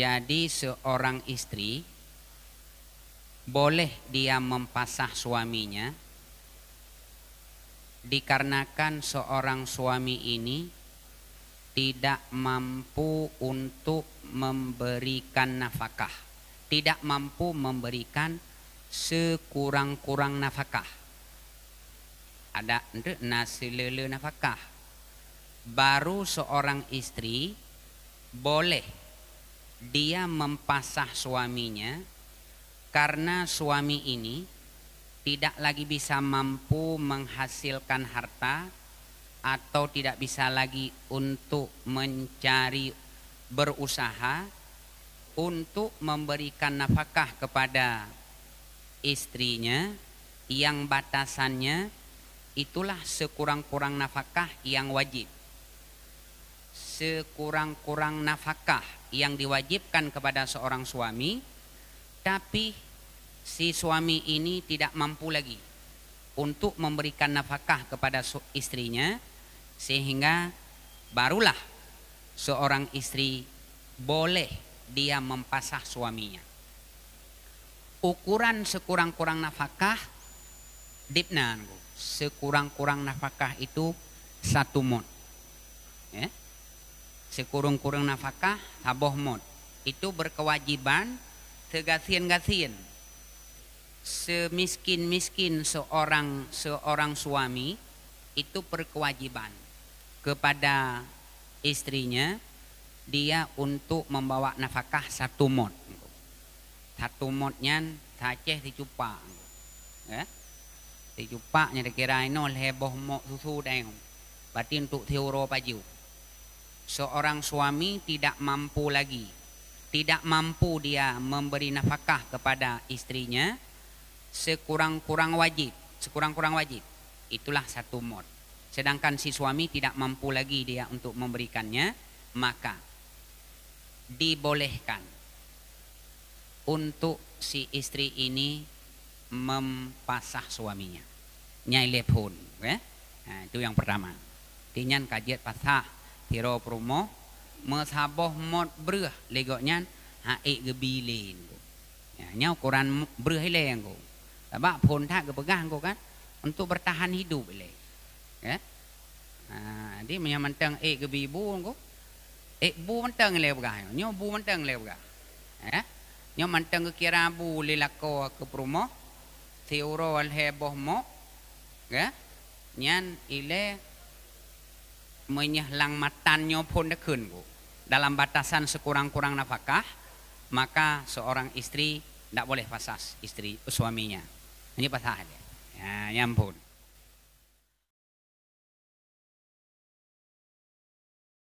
Jadi seorang istri boleh dia mempasah suaminya dikarenakan seorang suami ini tidak mampu untuk memberikan nafkah, tidak mampu memberikan sekurang-kurang nafkah. Ada nasi lele nafkah. Baru seorang istri boleh dia mempasah suaminya karena suami ini tidak lagi bisa mampu menghasilkan harta atau tidak bisa lagi untuk mencari berusaha untuk memberikan nafkah kepada istrinya yang batasannya itulah sekurang-kurang nafkah yang wajib sekurang-kurang nafkah yang diwajibkan kepada seorang suami, tapi si suami ini tidak mampu lagi untuk memberikan nafkah kepada istrinya, sehingga barulah seorang istri boleh dia mempasah suaminya. Ukuran sekurang-kurang nafkah, dipnan, sekurang-kurang nafkah itu satu mon. Ya sekurung-kurung nafkah taboh mod itu berkewajiban tegasian-gasian semiskin-miskin seorang seorang suami itu berkewajiban kepada istrinya dia untuk membawa nafkah satu mod satu modnya saceh dicupa ya dicupa nya ini oleh boh mod susu deng berarti untuk teoro seorang suami tidak mampu lagi, tidak mampu dia memberi nafkah kepada istrinya, sekurang-kurang wajib, sekurang-kurang wajib. Itulah satu mod. Sedangkan si suami tidak mampu lagi dia untuk memberikannya, maka dibolehkan untuk si istri ini mempasah suaminya. Nyai lepun, ya. Nah, itu yang pertama. Tinyan kajet pasah tiro mesaboh mod breh legoknya nya ukuran breh hilang ko sebab pun tak kan untuk bertahan hidup ile ya ha di menya mentang bu mentang ile pegang bu mentang ile pegang ya kira bu le lako ke perumah teuro matanya pun dekun dalam batasan sekurang-kurang nafkah maka seorang istri tidak boleh fasas istri suaminya ini pasal ya, nyampun ya